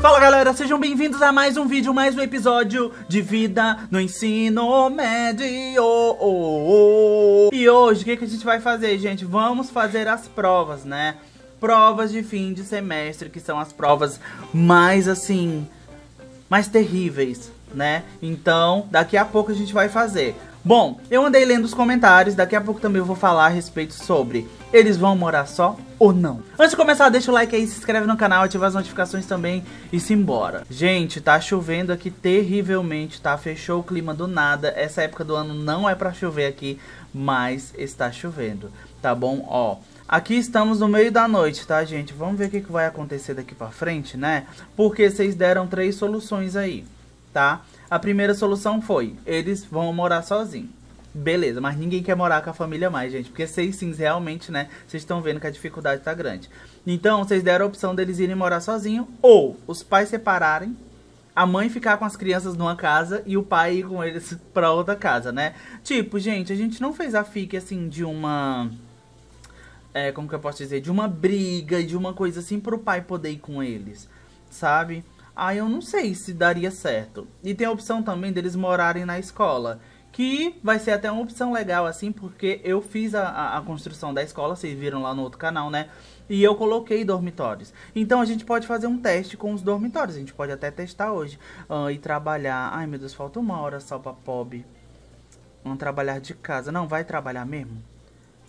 Fala galera, sejam bem-vindos a mais um vídeo, mais um episódio de Vida no Ensino Médio E hoje, o que, que a gente vai fazer, gente? Vamos fazer as provas, né? Provas de fim de semestre, que são as provas mais, assim, mais terríveis, né? Então, daqui a pouco a gente vai fazer Bom, eu andei lendo os comentários, daqui a pouco também eu vou falar a respeito sobre eles vão morar só ou não. Antes de começar, deixa o like aí, se inscreve no canal, ativa as notificações também e simbora. Gente, tá chovendo aqui terrivelmente, tá? Fechou o clima do nada. Essa época do ano não é pra chover aqui, mas está chovendo, tá bom? Ó, Aqui estamos no meio da noite, tá, gente? Vamos ver o que, vai acontecer daqui pra frente, né? Porque vocês deram três soluções aí, tá? A primeira solução foi: eles vão morar sozinhos. Beleza, mas ninguém quer morar com a família mais, gente. Porque seis sims realmente, né? Vocês estão vendo que a dificuldade tá grande. Então, vocês deram a opção deles irem morar sozinhos ou os pais separarem, a mãe ficar com as crianças numa casa e o pai ir com eles pra outra casa, né? Tipo, gente, a gente não fez a fique assim de uma. É, como que eu posso dizer? De uma briga, de uma coisa assim pro pai poder ir com eles, sabe? aí eu não sei se daria certo. E tem a opção também deles morarem na escola, que vai ser até uma opção legal, assim, porque eu fiz a, a construção da escola, vocês viram lá no outro canal, né? E eu coloquei dormitórios. Então a gente pode fazer um teste com os dormitórios. A gente pode até testar hoje uh, e trabalhar. Ai meu Deus, falta uma hora só pra Pob. Vamos trabalhar de casa. Não, vai trabalhar mesmo?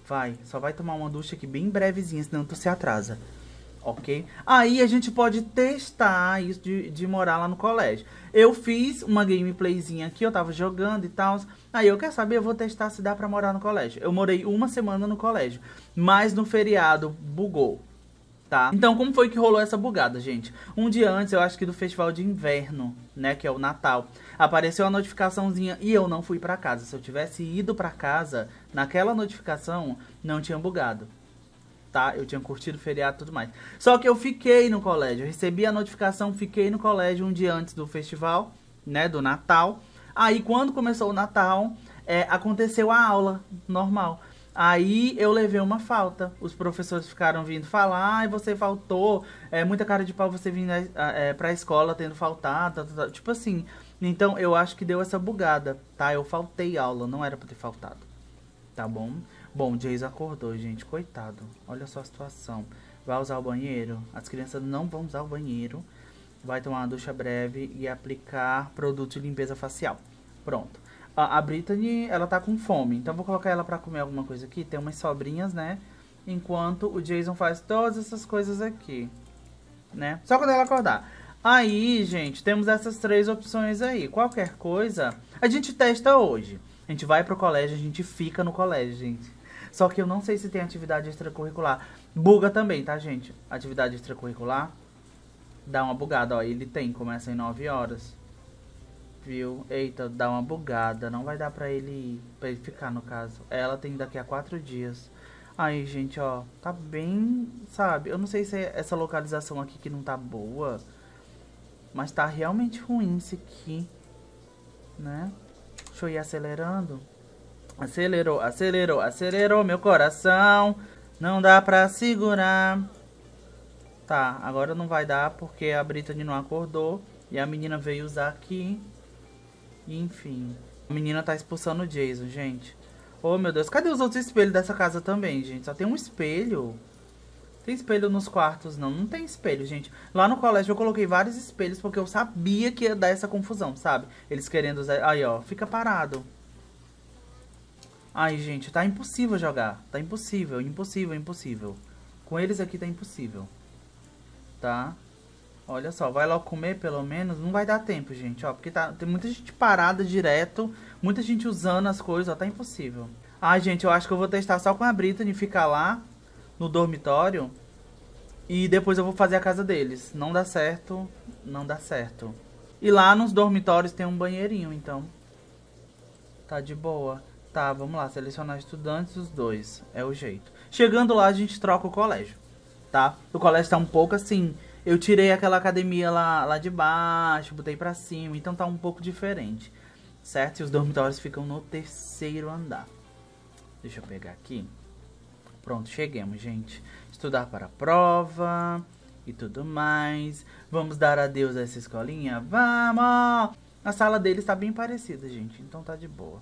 Vai. Só vai tomar uma ducha aqui bem brevezinha, senão tu se atrasa ok? Aí a gente pode testar isso de, de morar lá no colégio. Eu fiz uma gameplayzinha aqui, eu tava jogando e tal. Aí eu quero saber, eu vou testar se dá pra morar no colégio. Eu morei uma semana no colégio, mas no feriado bugou. Tá. Então, como foi que rolou essa bugada, gente? Um dia antes, eu acho que do festival de inverno, né, que é o Natal, apareceu a notificaçãozinha e eu não fui para casa. Se eu tivesse ido para casa, naquela notificação não tinha bugado tá? Eu tinha curtido o feriado e tudo mais. Só que eu fiquei no colégio, eu recebi a notificação, fiquei no colégio um dia antes do festival, né, do Natal. Aí quando começou o Natal, é, aconteceu a aula normal. Aí eu levei uma falta. Os professores ficaram vindo falar, ah, você faltou, é muita cara de pau você vindo é, é, pra escola tendo faltado, tá, tá, tá. tipo assim. Então eu acho que deu essa bugada, tá? Eu faltei aula, não era pra ter faltado. Tá bom? Bom, o Jace acordou, gente. Coitado. Olha só a situação. Vai usar o banheiro? As crianças não vão usar o banheiro. Vai tomar uma ducha breve e aplicar produto de limpeza facial. Pronto. A, a Brittany, ela tá com fome. Então, vou colocar ela pra comer alguma coisa aqui. Tem umas sobrinhas, né? Enquanto o Jason faz todas essas coisas aqui. Né? Só quando ela acordar. Aí, gente, temos essas três opções aí. Qualquer coisa, a gente testa hoje. A gente vai pro colégio, a gente fica no colégio, gente. Só que eu não sei se tem atividade extracurricular. Buga também, tá, gente? Atividade extracurricular dá uma bugada, ó. Ele tem, começa em 9 horas. Viu? Eita, dá uma bugada. Não vai dar pra ele ir, pra ele ficar, no caso. Ela tem daqui a 4 dias. Aí, gente, ó, tá bem, sabe? Eu não sei se é essa localização aqui que não tá boa. Mas tá realmente ruim esse aqui, né? Deixa eu ir acelerando. Acelerou, acelerou, acelerou meu coração. Não dá pra segurar. Tá, agora não vai dar porque a Britney não acordou. E a menina veio usar aqui. Enfim. A menina tá expulsando o Jason, gente. Oh, meu Deus. Cadê os outros espelhos dessa casa também, gente? Só tem um espelho. Tem espelho nos quartos, não. Não tem espelho, gente. Lá no colégio eu coloquei vários espelhos porque eu sabia que ia dar essa confusão, sabe? Eles querendo usar... Aí, ó. Fica parado. Ai, gente, tá impossível jogar. Tá impossível, impossível, impossível. Com eles aqui tá impossível. Tá? Olha só, vai lá comer pelo menos. Não vai dar tempo, gente, ó. Porque tá, tem muita gente parada direto. Muita gente usando as coisas, ó. Tá impossível. Ai, gente, eu acho que eu vou testar só com a Britney. Ficar lá no dormitório. E depois eu vou fazer a casa deles. Não dá certo, não dá certo. E lá nos dormitórios tem um banheirinho, então. Tá de boa. Tá, vamos lá, selecionar estudantes, os dois, é o jeito. Chegando lá, a gente troca o colégio, tá? O colégio tá um pouco assim, eu tirei aquela academia lá, lá de baixo, botei pra cima, então tá um pouco diferente, certo? E os dormitórios ficam no terceiro andar. Deixa eu pegar aqui. Pronto, cheguemos, gente. Estudar para a prova e tudo mais. Vamos dar adeus a essa escolinha? Vamos! A sala deles tá bem parecida, gente, então tá de boa.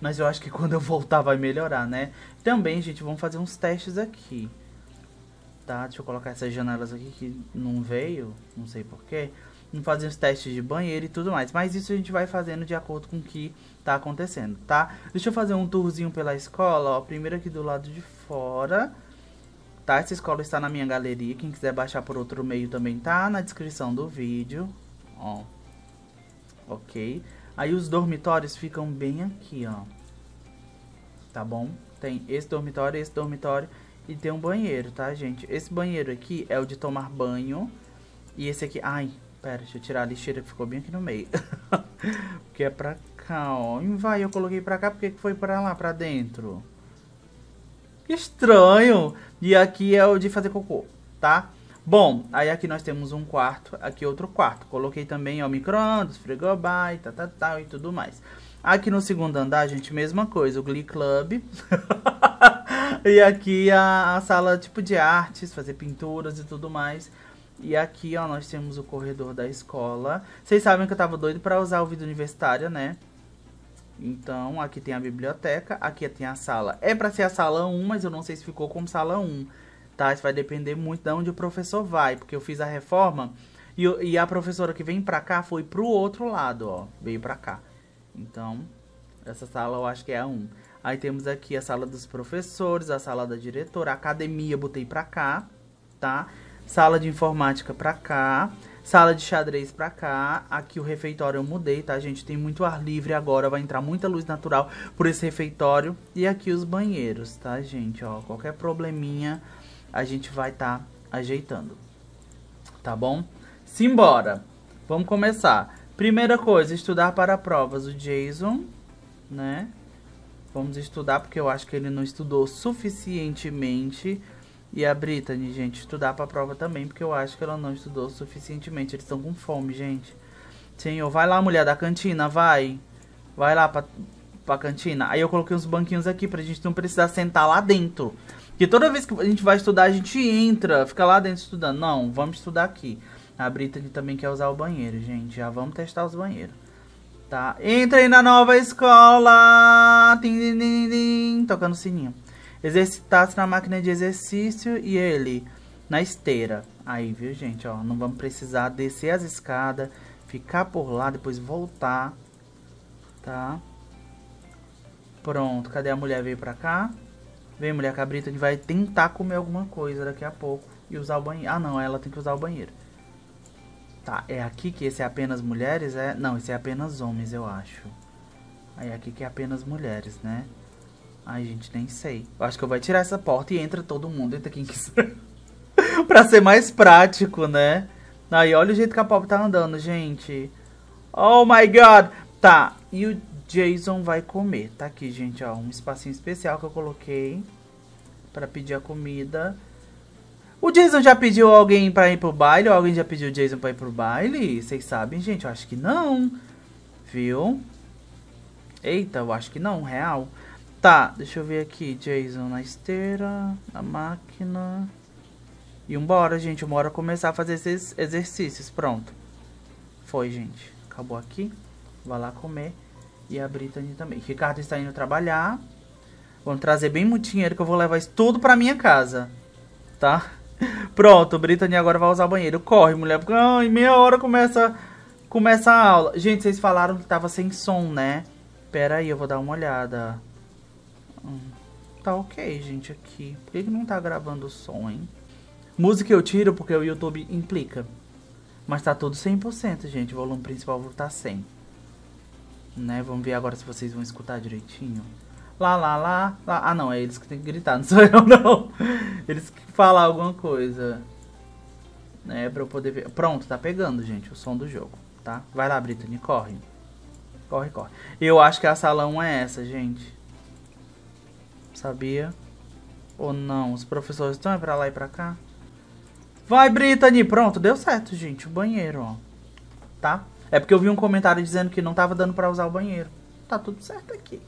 Mas eu acho que quando eu voltar vai melhorar, né? Também, gente, vamos fazer uns testes aqui. Tá? Deixa eu colocar essas janelas aqui que não veio. Não sei porquê. Vamos fazer uns testes de banheiro e tudo mais. Mas isso a gente vai fazendo de acordo com o que tá acontecendo, tá? Deixa eu fazer um tourzinho pela escola, ó. Primeiro aqui do lado de fora. Tá? Essa escola está na minha galeria. Quem quiser baixar por outro meio também tá na descrição do vídeo. Ó. Ok. Aí os dormitórios ficam bem aqui, ó. Tá bom? Tem esse dormitório, esse dormitório e tem um banheiro, tá, gente? Esse banheiro aqui é o de tomar banho. E esse aqui... Ai, pera, deixa eu tirar a lixeira que ficou bem aqui no meio. porque é pra cá, ó. vai, eu coloquei pra cá porque foi pra lá, pra dentro. Que estranho! E aqui é o de fazer cocô, Tá? Bom, aí aqui nós temos um quarto, aqui outro quarto. Coloquei também, ó, micro-ondas, frigobar, tá, tá, tá, e tudo mais. Aqui no segundo andar, gente, mesma coisa, o Glee Club. e aqui a, a, sala, tipo, de artes, fazer pinturas e tudo mais. E aqui, ó, nós temos o corredor da escola. Vocês sabem que eu tava doido pra usar o vídeo universitário né? Então, aqui tem a biblioteca, aqui tem a sala. É pra ser a sala 1, mas eu não sei se ficou como sala 1 tá? Isso vai depender muito de onde o professor vai, porque eu fiz a reforma e, e a professora que vem pra cá foi pro outro lado, ó, veio pra cá. Então, essa sala eu acho que é a 1. Aí temos aqui a sala dos professores, a sala da diretora, a academia botei pra cá, tá? Sala de informática pra cá, sala de xadrez pra cá. Aqui o refeitório eu mudei, tá, gente? Tem muito ar livre agora, vai entrar muita luz natural por esse refeitório. E aqui os banheiros, tá, gente? Ó, qualquer probleminha a gente vai estar tá ajeitando. Tá bom? Simbora! Vamos começar. Primeira coisa, estudar para provas. O Jason, né? Vamos estudar porque eu acho que ele não estudou suficientemente. E a Brittany, gente, estudar para a prova também, porque eu acho que ela não estudou suficientemente. Eles estão com fome, gente. Senhor, vai lá, mulher da cantina, vai. Vai lá para pra cantina. Aí eu coloquei uns banquinhos aqui pra gente não precisar sentar lá dentro. Que toda vez que a gente vai estudar, a gente entra, fica lá dentro estudando. Não, vamos estudar aqui. A Brittany também quer usar o banheiro, gente. Já vamos testar os banheiros. Tá? Entrem na nova escola! Din, din, Tocando sininho. Exercitar-se na máquina de exercício e ele na esteira. Aí, viu, gente? Ó, não vamos precisar descer as escadas, ficar por lá, depois voltar. Tá? Pronto, cadê a mulher? Veio pra cá. Vem, mulher cabrita, que vai tentar comer alguma coisa daqui a pouco. E usar o banheiro. Ah, não, ela tem que usar o banheiro. Tá, é aqui que esse é apenas mulheres? É... Não, esse é apenas homens, eu acho. Aí é aqui que é apenas mulheres, né? Ai, gente, nem sei. Eu acho que eu vou tirar essa porta e entra todo mundo, entra quem quiser. pra ser mais prático, né? Aí, olha o jeito que a Pop tá andando, gente. Oh my god! Tá, e o Jason vai comer. Tá aqui, gente, ó, um espacinho especial que eu coloquei para pedir a comida. O Jason já pediu alguém para ir pro baile? Ou alguém já pediu o Jason para ir pro baile? Vocês sabem, gente? Eu acho que não. Viu? Eita, eu acho que não, real. Tá, deixa eu ver aqui. Jason na esteira, na máquina. E embora, gente. Uma hora começar a fazer esses exercícios. Pronto. Foi, gente. Acabou aqui. Vai lá comer. E a Brittany também. Ricardo está indo trabalhar. Vamos trazer bem muito dinheiro que eu vou levar isso tudo pra minha casa. Tá? Pronto, Brittany agora vai usar o banheiro. Corre, mulher. Porque, em meia hora começa, começa a aula. Gente, vocês falaram que tava sem som, né? Pera aí, eu vou dar uma olhada. Hum, tá ok, gente, aqui. Por que, que não tá gravando o som, hein? Música eu tiro porque o YouTube implica. Mas tá tudo 100%, gente. O volume principal tá 100%. Né? Vamos ver agora se vocês vão escutar direitinho. Lá, lá, lá, lá. Ah, não, é eles que tem que gritar, não sou eu, não. Eles que falar alguma coisa. Né, pra eu poder ver. Pronto, tá pegando, gente, o som do jogo, tá? Vai lá, Britney, corre. Corre, corre. Eu acho que a sala 1 é essa, gente. Sabia? Ou não? Os professores estão é pra lá e pra cá? Vai, Brittany! Pronto, deu certo, gente. O banheiro, ó. Tá? É porque eu vi um comentário dizendo que não tava dando para usar o banheiro. Tá tudo certo aqui.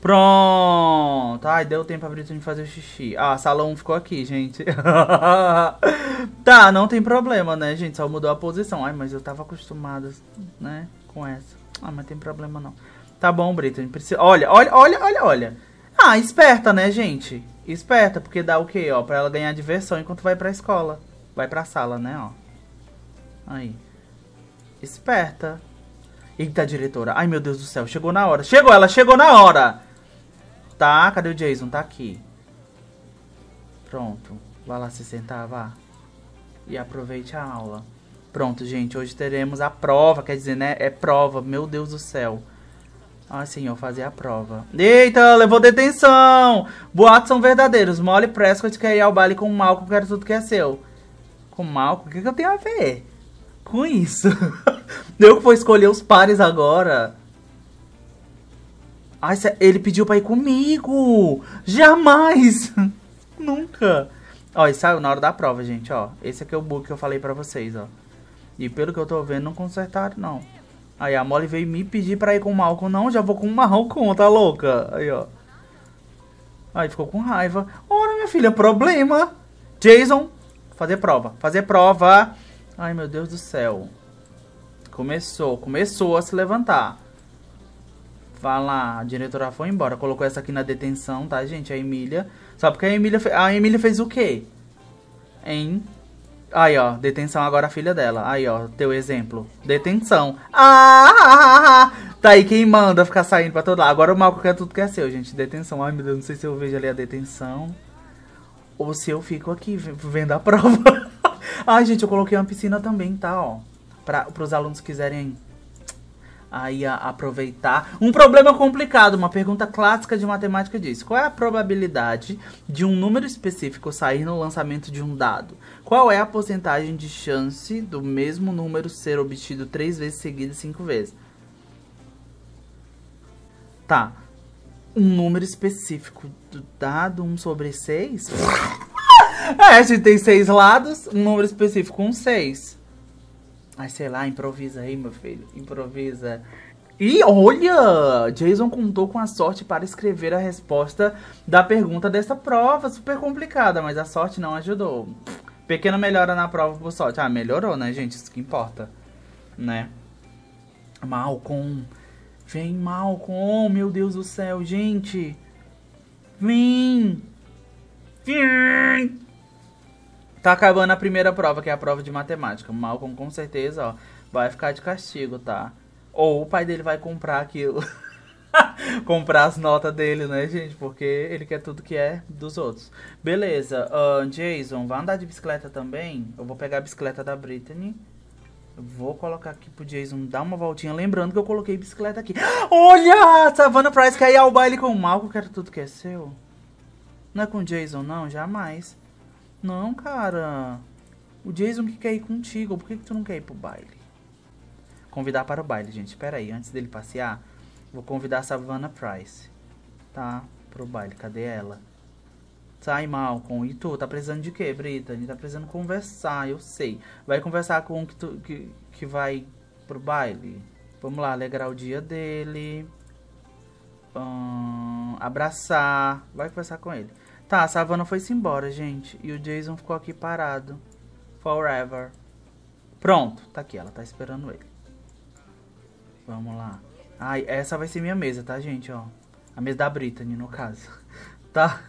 Pronto. Ai, deu tempo pra Britney fazer o xixi. Ah, salão ficou aqui, gente. tá, não tem problema, né, gente? Só mudou a posição. Ai, mas eu tava acostumada, né, com essa. Ah, mas tem problema não. Tá bom, Britney. Precisa... Olha, olha, olha, olha, olha. Ah, esperta, né, gente? Esperta, porque dá o quê, ó? Pra ela ganhar diversão enquanto vai pra escola. Vai pra sala, né, ó. Aí. Esperta. Eita, diretora. Ai, meu Deus do céu. Chegou na hora. Chegou, ela chegou na hora. Tá, cadê o Jason? Tá aqui. Pronto. Vá lá se sentar, vá. E aproveite a aula. Pronto, gente. Hoje teremos a prova. Quer dizer, né? É prova. Meu Deus do céu. Ai, ah, senhor, fazer a prova. Eita, levou detenção! Boatos são verdadeiros. Molly Prescott quer ir ao baile com o Malcolm, quero tudo que é seu. Com o Malcolm? O que, que eu tenho a ver com isso? Eu que vou escolher os pares agora. Ai, ele pediu pra ir comigo! Jamais! Nunca! Ó, e saiu na hora da prova, gente, ó. Esse aqui é o bug que eu falei pra vocês, ó. E pelo que eu tô vendo, não consertaram, não. Aí a Molly veio me pedir pra ir com o Malcolm. Não, já vou com o Malcolm, tá louca? Aí, ó. Aí ficou com raiva. Ora, minha filha, problema. Jason, fazer prova. Fazer prova. Ai, meu Deus do céu. Começou, começou a se levantar. Fala, a diretora foi embora. Colocou essa aqui na detenção, tá, gente? A Emília. Só porque a Emília, fe... a Emília fez o quê? Hein? Aí, ó, detenção agora a filha dela. Aí, ó, teu exemplo. Detenção. Ah, ah! ah, ah, ah. Tá aí quem manda ficar saindo pra todo lado. Agora o Malco quer é tudo que é seu, gente. Detenção. Ai, meu Deus, não sei se eu vejo ali a detenção. Ou se eu fico aqui vendo a prova. Ai, gente, eu coloquei uma piscina também, tá, ó para os alunos quiserem aí a, aproveitar. Um problema complicado, uma pergunta clássica de matemática diz: qual é a probabilidade de um número específico sair no lançamento de um dado? Qual é a porcentagem de chance do mesmo número ser obtido três vezes seguidas cinco vezes? Tá. Um número específico do dado, 1 um sobre 6? é, a gente tem seis lados, um número específico, um 6. Mas sei lá, improvisa aí, meu filho. Improvisa. E olha! Jason contou com a sorte para escrever a resposta da pergunta dessa prova, super complicada, mas a sorte não ajudou. Pequena melhora na prova por sorte. Ah, melhorou, né, gente? Isso que importa. Né? Malcom, Vem, Malcom, Meu Deus do céu, gente. Vem. Vem. Tá acabando a primeira prova, que é a prova de matemática. O Malcolm com certeza, ó, vai ficar de castigo, tá? Ou o pai dele vai comprar aquilo. comprar as notas dele, né, gente? Porque ele quer tudo que é dos outros. Beleza. Uh, Jason, vai andar de bicicleta também? Eu vou pegar a bicicleta da Brittany. Vou colocar aqui pro Jason dar uma voltinha. Lembrando que eu coloquei bicicleta aqui. Olha! Savannah Price quer ir ao baile com o Malco. Quero tudo que é seu. Não é com o Jason, não. Jamais. Não, cara. O Jason que quer ir contigo, por que, que tu não quer ir pro baile? Convidar para o baile, gente. Espera aí, antes dele passear, vou convidar a Savannah Price. Tá, pro baile, cadê ela? Sai, Malcolm. E tu, tá precisando de quê, Brita? gente Tá precisando conversar, eu sei. Vai conversar com o que, tu, que, que vai pro baile? Vamos lá, alegrar o dia dele. Hum, abraçar. Vai conversar com ele. Tá, a Savannah foi-se embora, gente. E o Jason ficou aqui parado. Forever. Pronto, tá aqui, ela tá esperando ele. Vamos lá. Ai, essa vai ser minha mesa, tá, gente, ó. A mesa da Brittany, no caso. tá?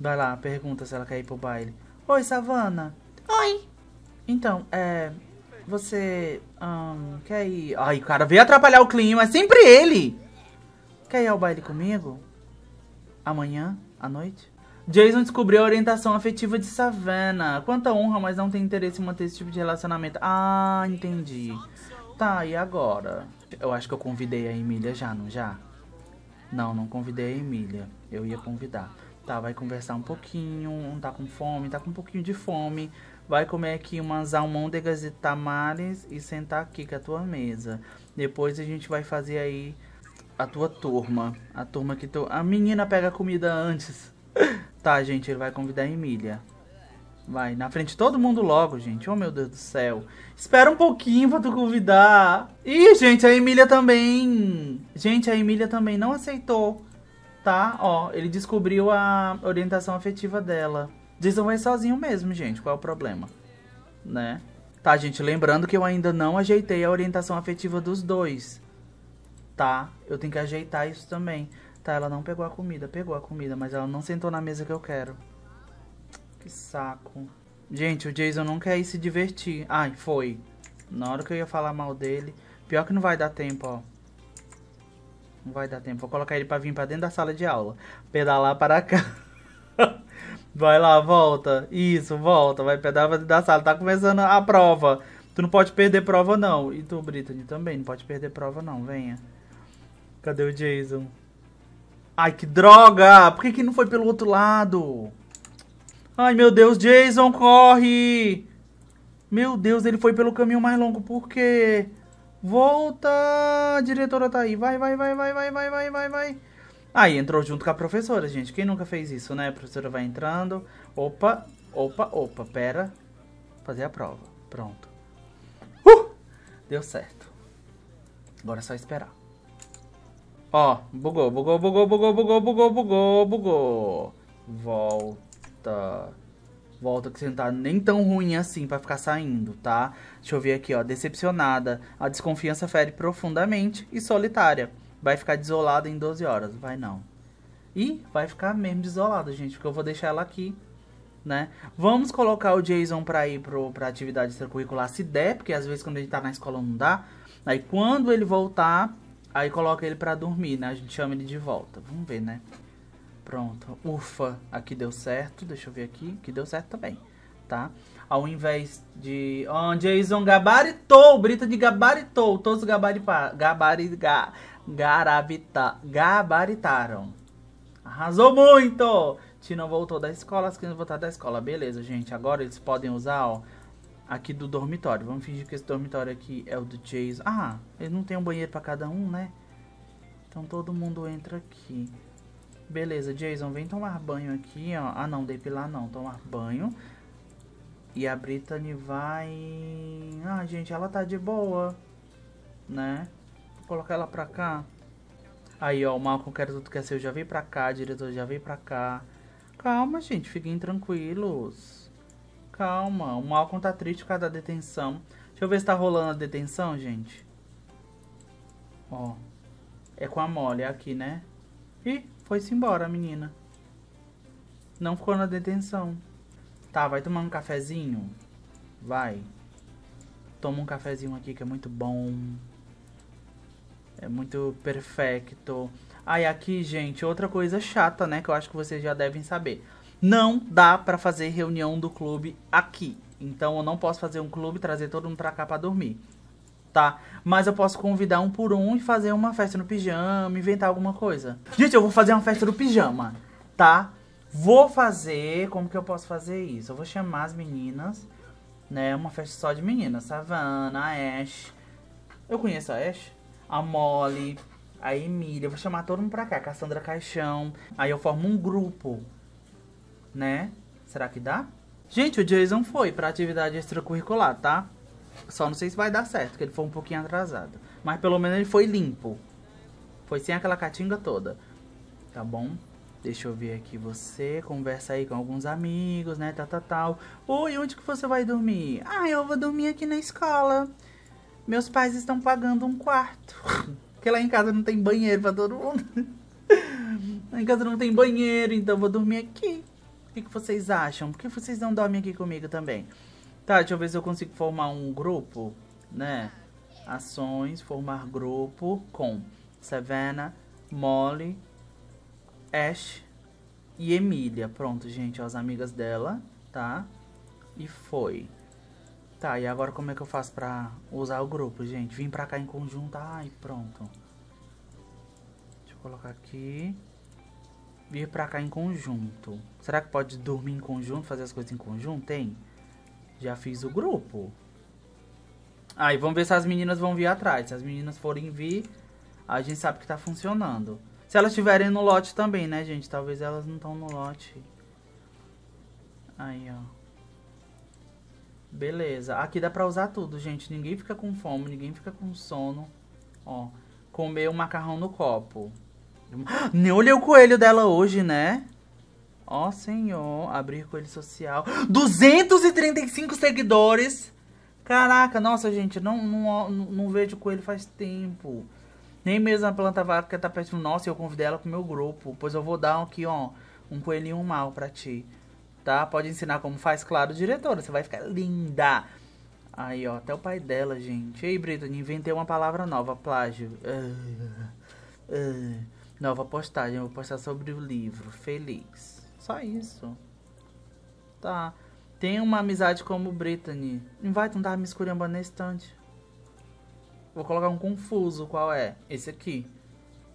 Vai lá, pergunta se ela quer ir pro baile. Oi, Savannah. Oi. Então, é... Você... Um, quer ir... Ai, cara, veio atrapalhar o clima. É sempre ele. Quer ir ao baile comigo? Amanhã? À noite? Jason descobriu a orientação afetiva de Savannah. Quanta honra, mas não tem interesse em manter esse tipo de relacionamento. Ah, entendi. Tá, e agora? Eu acho que eu convidei a Emília já, não já? Não, não convidei a Emília. Eu ia convidar. Tá, vai conversar um pouquinho. Tá com fome, tá com um pouquinho de fome. Vai comer aqui umas almôndegas e tamales e sentar aqui com a tua mesa. Depois a gente vai fazer aí a tua turma. A turma que tu... A menina pega a comida antes. Tá, gente, ele vai convidar a Emília. Vai, na frente de todo mundo logo, gente. Oh, meu Deus do céu. Espera um pouquinho pra tu convidar. Ih, gente, a Emília também. Gente, a Emília também não aceitou. Tá? Ó, ele descobriu a orientação afetiva dela. Jason vai sozinho mesmo, gente. Qual é o problema? Né? Tá, gente, lembrando que eu ainda não ajeitei a orientação afetiva dos dois. Tá? Eu tenho que ajeitar isso também. Tá, ela não pegou a comida. Pegou a comida, mas ela não sentou na mesa que eu quero. Que saco. Gente, o Jason não quer ir se divertir. Ai, foi. Na hora que eu ia falar mal dele. Pior que não vai dar tempo, ó. Não vai dar tempo. Vou colocar ele pra vir pra dentro da sala de aula. Pedalar para cá. Vai lá, volta. Isso, volta. Vai pedalar pra dentro da sala. Tá começando a prova. Tu não pode perder prova, não. E tu, Brittany, também não pode perder prova, não. Venha. Cadê o Jason? Ai, que droga! Por que, que não foi pelo outro lado? Ai, meu Deus, Jason, corre! Meu Deus, ele foi pelo caminho mais longo, por quê? Volta! A diretora tá aí, vai, vai, vai, vai, vai, vai, vai, vai, vai. Aí entrou junto com a professora, gente. Quem nunca fez isso, né? A professora vai entrando. Opa, opa, opa, pera. Fazer a prova. Pronto. Uh! Deu certo. Agora é só esperar. Ó, bugou, bugou, bugou, bugou, bugou, bugou, bugou, bugou. Volta. Volta que você não tá nem tão ruim assim pra ficar saindo, tá? Deixa eu ver aqui, ó. Decepcionada. A desconfiança fere profundamente e solitária. Vai ficar desolada em 12 horas. Vai não. E vai ficar mesmo desolada, gente, porque eu vou deixar ela aqui né? Vamos colocar o Jason para ir pro, pra atividade extracurricular se der, porque às vezes quando ele tá na escola não dá. Aí quando ele voltar, Aí coloca ele para dormir, né? A gente chama ele de volta. Vamos ver, né? Pronto. Ufa, aqui deu certo. Deixa eu ver aqui. Que deu certo também, tá? Ao invés de... Oh, Jason gabaritou. Brita de gabaritou. Todos gabaripa, gabarit, ga, garabita, gabaritaram. Arrasou muito! Tino voltou da escola, as crianças voltaram da escola. Beleza, gente. Agora eles podem usar, ó aqui do dormitório. Vamos fingir que esse dormitório aqui é o do Jason. Ah, ele não tem um banheiro para cada um, né? Então todo mundo entra aqui. Beleza, Jason, vem tomar banho aqui, ó. Ah, não, depilar não, tomar banho. E a Brittany vai... Ah, gente, ela tá de boa, né? Vou colocar ela pra cá. Aí, ó, o Malcolm quer tudo que é seu. Já veio pra cá, diretor já veio pra cá. Calma, gente, fiquem tranquilos. Calma, o Malcolm tá triste por causa da detenção. Deixa eu ver se tá rolando a detenção, gente. Ó. É com a Molly aqui, né? Ih, foi-se embora a menina. Não ficou na detenção. Tá, vai tomar um cafezinho? Vai. Toma um cafezinho aqui que é muito bom. É muito perfeito. Ah, aqui, gente, outra coisa chata, né? Que eu acho que vocês já devem saber não dá para fazer reunião do clube aqui. Então eu não posso fazer um clube trazer todo mundo para cá para dormir. Tá? Mas eu posso convidar um por um e fazer uma festa no pijama, inventar alguma coisa. Gente, eu vou fazer uma festa do pijama, tá? Vou fazer, como que eu posso fazer isso? Eu vou chamar as meninas, né? Uma festa só de meninas, Savana, a Ash. Eu conheço a Ash, a Molly, a Emília. Eu vou chamar todo mundo pra cá, Cassandra Caixão. Aí eu formo um grupo né? Será que dá? Gente, o Jason foi pra atividade extracurricular, tá? Só não sei se vai dar certo, que ele foi um pouquinho atrasado. Mas pelo menos ele foi limpo. Foi sem aquela catinga toda. Tá bom? Deixa eu ver aqui você, conversa aí com alguns amigos, né, Tá tal, tal. Oi, onde que você vai dormir? Ah, eu vou dormir aqui na escola. Meus pais estão pagando um quarto. Porque lá em casa não tem banheiro pra todo mundo. lá em casa não tem banheiro, então vou dormir aqui. O que, que vocês acham? Por que vocês não dormem aqui comigo também? Tá, deixa eu ver se eu consigo formar um grupo, né? Ações, formar grupo com Savannah, Molly, Ash e Emília. Pronto, gente, ó, as amigas dela, tá? E foi. Tá, e agora como é que eu faço pra usar o grupo, gente? Vim pra cá em conjunto. Ai, pronto. Deixa eu colocar aqui vir para cá em conjunto. Será que pode dormir em conjunto, fazer as coisas em conjunto? Tem. Já fiz o grupo. Aí ah, vamos ver se as meninas vão vir atrás. Se as meninas forem vir, a gente sabe que tá funcionando. Se elas estiverem no lote também, né, gente? Talvez elas não estão no lote. Aí, ó. Beleza. Aqui dá pra usar tudo, gente. Ninguém fica com fome, ninguém fica com sono. Ó, comer o um macarrão no copo. Nem olhei o coelho dela hoje, né? Ó, oh, senhor. Abrir coelho social. 235 seguidores. Caraca, nossa, gente. Não, não, não vejo coelho faz tempo. Nem mesmo a planta vaca tá perto. Nossa, eu convidei ela pro meu grupo. Pois eu vou dar aqui, ó. Um coelhinho mal pra ti. Tá? Pode ensinar como faz, claro, diretora. Você vai ficar linda. Aí, ó. Até o pai dela, gente. Ei, Brito inventei uma palavra nova. Plágio. Uh, uh. Nova postagem, vou postar sobre o livro. Feliz. Só isso. Tá. Tem uma amizade como Brittany. Não vai tentar me esculhambando na estante? Vou colocar um confuso. Qual é? Esse aqui.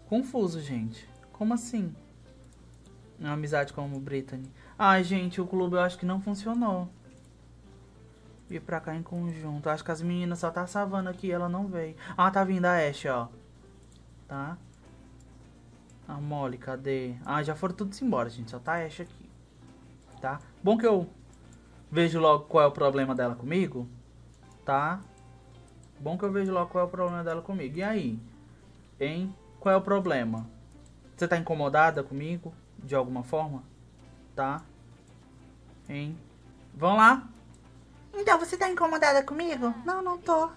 Confuso, gente. Como assim? Uma amizade como Brittany. Ai, gente, o clube eu acho que não funcionou. E pra cá em conjunto. Acho que as meninas só tá salvando aqui. Ela não veio. Ah, tá vindo a Ash, ó. Tá? A ah, mole, cadê? Ah, já foram todos embora, gente. Só tá a Ash aqui. Tá? Bom que eu vejo logo qual é o problema dela comigo. Tá? Bom que eu vejo logo qual é o problema dela comigo. E aí? Hein? Qual é o problema? Você tá incomodada comigo? De alguma forma? Tá? Hein? Vamos lá? Então, você tá incomodada comigo? Não, não tô.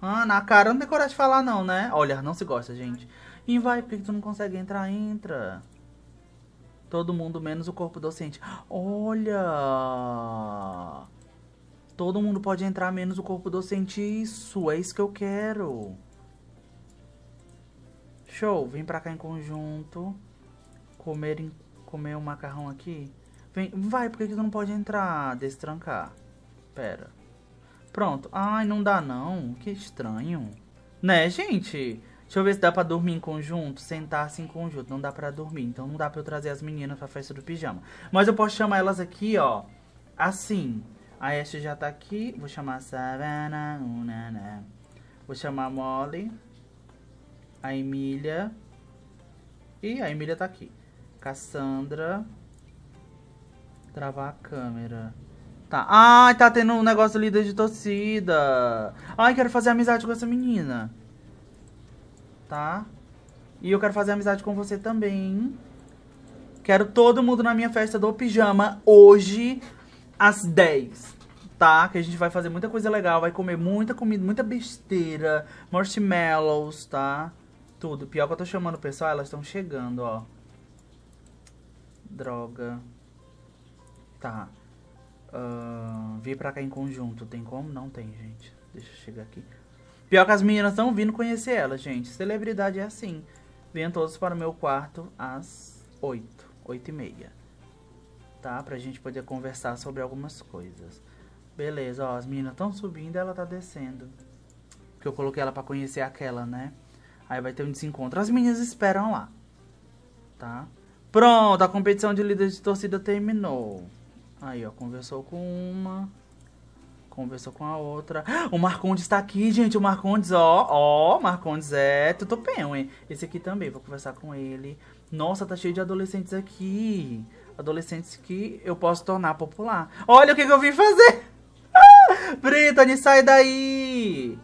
Ah, na cara não tem coragem de falar não, né? Olha, não se gosta, gente. E vai, porque tu não consegue entrar, entra. Todo mundo menos o corpo docente. Olha! Todo mundo pode entrar menos o corpo docente. Isso, é isso que eu quero. Show, vem pra cá em conjunto. Comer, comer o um macarrão aqui. Vem, vai, porque tu não pode entrar? Destrancar. Pera. Pronto. Ai, não dá não. Que estranho. Né, gente? Deixa eu ver se dá pra dormir em conjunto, sentar-se assim em conjunto. Não dá pra dormir, então não dá pra eu trazer as meninas pra festa do pijama. Mas eu posso chamar elas aqui, ó, assim. A Ashley já tá aqui. Vou chamar a Savannah, unana. Vou chamar a Molly, a Emília. E a Emília tá aqui. Cassandra. Travar a câmera. Tá. Ai, tá tendo um negócio líder de torcida. Ai, quero fazer amizade com essa menina tá? E eu quero fazer amizade com você também. Quero todo mundo na minha festa do pijama hoje às 10, tá? Que a gente vai fazer muita coisa legal, vai comer muita comida, muita besteira, marshmallows, tá? Tudo. Pior que eu tô chamando o pessoal, elas estão chegando, ó. Droga. Tá. Uh, vir pra cá em conjunto, tem como? Não tem, gente. Deixa eu chegar aqui. Pior que as meninas estão vindo conhecer ela, gente. Celebridade é assim. Venham todos para o meu quarto às 8, 8 e meia. Tá? Pra gente poder conversar sobre algumas coisas. Beleza, ó. As meninas estão subindo ela tá descendo. Porque eu coloquei ela pra conhecer aquela, né? Aí vai ter um desencontro. As meninas esperam lá. Tá? Pronto, a competição de líderes de torcida terminou. Aí, ó, conversou com uma, Conversou com a outra. O Marcondes tá aqui, gente. O Marcondes, ó, ó, Marcondes é tutupão, hein? Esse aqui também, vou conversar com ele. Nossa, tá cheio de adolescentes aqui. Adolescentes que eu posso tornar popular. Olha o que, que eu vim fazer! Ah, Brittany, sai daí!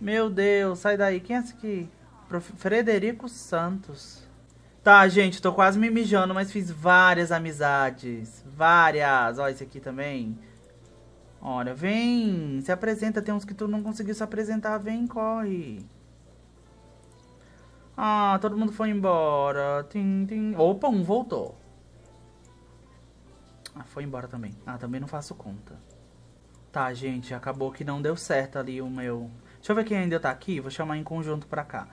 Meu Deus, sai daí. Quem é esse aqui? Prof... Frederico Santos. Tá, gente, tô quase me mijando, mas fiz várias amizades. Várias. Ó, esse aqui também. Ora, vem! Se apresenta, tem uns que tu não conseguiu se apresentar, vem, corre! Ah, todo mundo foi embora. Tim, tim. Opa, um voltou. Ah, foi embora também. Ah, também não faço conta. Tá, gente, acabou que não deu certo ali o meu... Deixa eu ver quem ainda tá aqui, vou chamar em conjunto pra cá.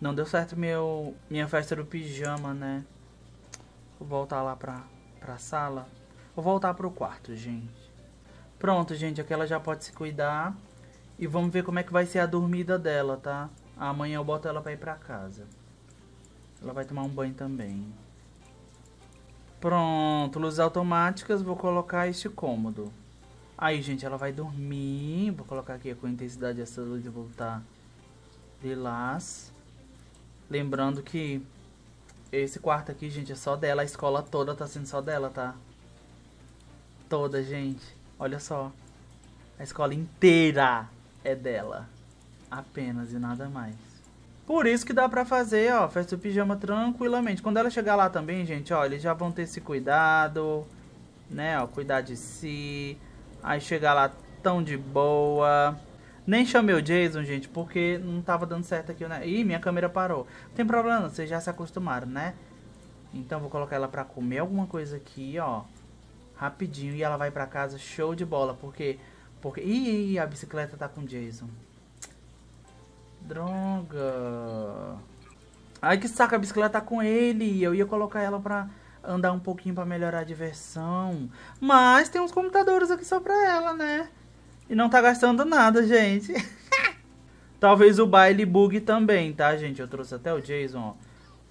Não deu certo meu minha festa do pijama, né? Vou voltar lá pra, pra sala. Vou voltar pro quarto, gente. Pronto, gente, aqui ela já pode se cuidar. E vamos ver como é que vai ser a dormida dela, tá? Amanhã eu boto ela pra ir pra casa. Ela vai tomar um banho também. Pronto, luzes automáticas, vou colocar este cômodo. Aí, gente, ela vai dormir. Vou colocar aqui com intensidade essa luz de voltar lilás. Lembrando que esse quarto aqui, gente, é só dela. A escola toda tá sendo só dela, tá? Toda, gente. Olha só. A escola inteira é dela. Apenas e nada mais. Por isso que dá pra fazer, ó, festa do pijama tranquilamente. Quando ela chegar lá também, gente, ó, eles já vão ter esse cuidado, né, ó, cuidar de si. Aí chegar lá tão de boa. Nem chamei o Jason, gente, porque não tava dando certo aqui, né? Ih, minha câmera parou. Não tem problema, vocês já se acostumaram, né? Então vou colocar ela pra comer alguma coisa aqui, ó rapidinho e ela vai para casa show de bola, porque porque ih, a bicicleta tá com Jason. Droga. Ai que saca, a bicicleta tá com ele. Eu ia colocar ela pra andar um pouquinho pra melhorar a diversão. Mas tem uns computadores aqui só pra ela, né? E não tá gastando nada, gente. Talvez o baile bugue também, tá, gente? Eu trouxe até o Jason, ó.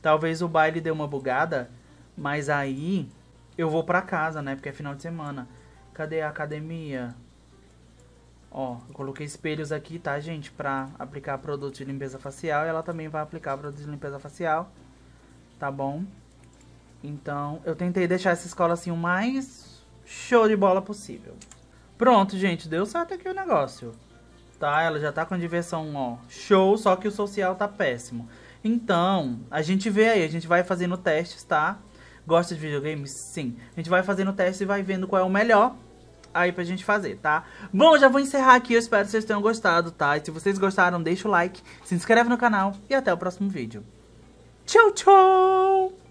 Talvez o baile dê uma bugada, mas aí eu vou pra casa, né? Porque é final de semana. Cadê a academia? Ó, eu coloquei espelhos aqui, tá, gente? Pra aplicar produto de limpeza facial. E ela também vai aplicar produto de limpeza facial. Tá bom? Então, eu tentei deixar essa escola assim o mais show de bola possível. Pronto, gente, deu certo aqui o negócio. Tá? Ela já tá com a diversão, ó, show, só que o social tá péssimo. Então, a gente vê aí, a gente vai fazendo testes, tá? gosta de videogames? Sim. A gente vai fazendo o teste e vai vendo qual é o melhor aí pra gente fazer, tá? Bom, já vou encerrar aqui, eu espero que vocês tenham gostado, tá? E se vocês gostaram, deixa o like, se inscreve no canal e até o próximo vídeo. Tchau, tchau!